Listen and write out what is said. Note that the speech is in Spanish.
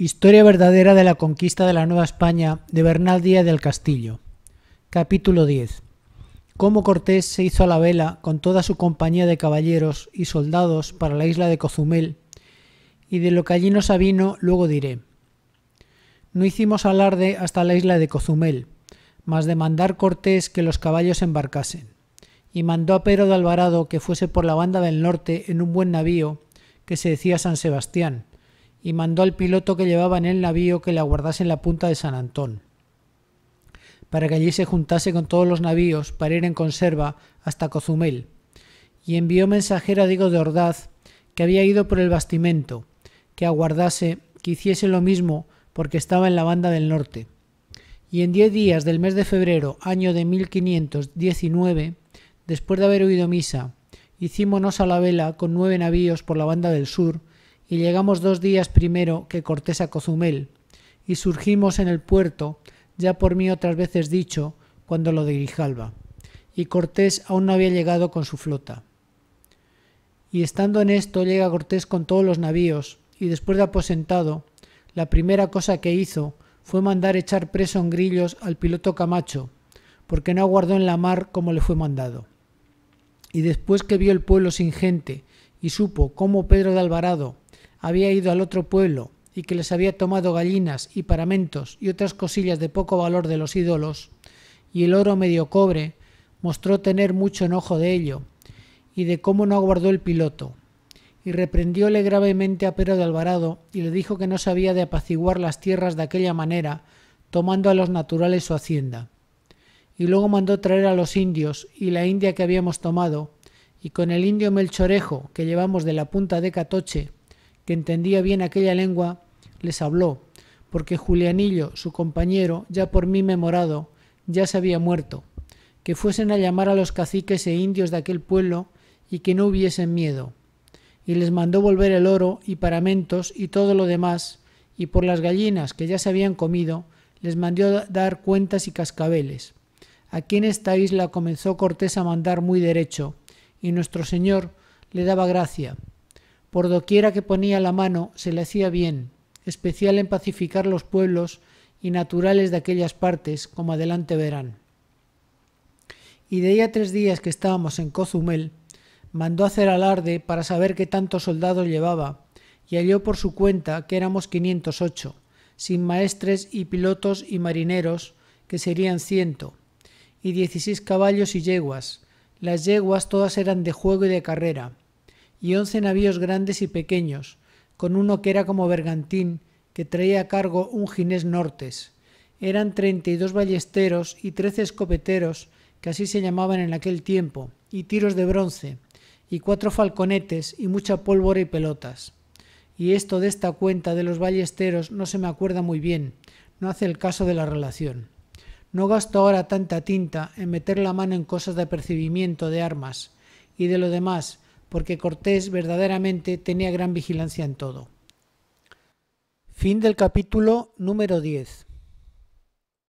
Historia verdadera de la conquista de la Nueva España de Bernal Díaz del Castillo. Capítulo 10. Cómo Cortés se hizo a la vela con toda su compañía de caballeros y soldados para la isla de Cozumel, y de lo que allí nos avino luego diré. No hicimos alarde hasta la isla de Cozumel, mas de mandar Cortés que los caballos embarcasen, y mandó a Pedro de Alvarado que fuese por la banda del norte en un buen navío que se decía San Sebastián, y mandó al piloto que llevaba en el navío que le aguardase en la punta de San Antón, para que allí se juntase con todos los navíos para ir en conserva hasta Cozumel, y envió mensajero a Diego de Ordaz, que había ido por el bastimento, que aguardase que hiciese lo mismo porque estaba en la banda del norte. Y en diez días del mes de febrero, año de 1519, después de haber oído misa, hicímonos a la vela con nueve navíos por la banda del sur, y llegamos dos días primero que Cortés a Cozumel, y surgimos en el puerto, ya por mí otras veces dicho, cuando lo de Grijalba, y Cortés aún no había llegado con su flota. Y estando en esto llega Cortés con todos los navíos, y después de aposentado, la primera cosa que hizo fue mandar echar preso en grillos al piloto Camacho, porque no aguardó en la mar como le fue mandado. Y después que vio el pueblo sin gente, y supo cómo Pedro de Alvarado, había ido al otro pueblo y que les había tomado gallinas y paramentos y otras cosillas de poco valor de los ídolos, y el oro medio cobre, mostró tener mucho enojo de ello, y de cómo no aguardó el piloto, y reprendióle gravemente a Pedro de Alvarado, y le dijo que no sabía de apaciguar las tierras de aquella manera, tomando a los naturales su hacienda. Y luego mandó traer a los indios y la india que habíamos tomado, y con el indio Melchorejo, que llevamos de la punta de Catoche, que entendía bien aquella lengua, les habló, porque Julianillo, su compañero, ya por mí memorado, ya se había muerto, que fuesen a llamar a los caciques e indios de aquel pueblo y que no hubiesen miedo. Y les mandó volver el oro y paramentos y todo lo demás, y por las gallinas que ya se habían comido, les mandó dar cuentas y cascabeles. Aquí en esta isla comenzó Cortés a mandar muy derecho, y nuestro Señor le daba gracia, por doquiera que ponía la mano se le hacía bien, especial en pacificar los pueblos y naturales de aquellas partes, como adelante verán. Y de ahí a tres días que estábamos en Cozumel, mandó hacer alarde para saber qué tantos soldados llevaba, y halló por su cuenta que éramos quinientos ocho, sin maestres y pilotos y marineros, que serían ciento, y 16 caballos y yeguas. Las yeguas todas eran de juego y de carrera, y once navíos grandes y pequeños, con uno que era como bergantín, que traía a cargo un ginés nortes. Eran treinta y dos ballesteros y trece escopeteros, que así se llamaban en aquel tiempo, y tiros de bronce, y cuatro falconetes y mucha pólvora y pelotas. Y esto de esta cuenta de los ballesteros no se me acuerda muy bien, no hace el caso de la relación. No gasto ahora tanta tinta en meter la mano en cosas de apercibimiento de armas, y de lo demás, porque Cortés verdaderamente tenía gran vigilancia en todo. Fin del capítulo número 10.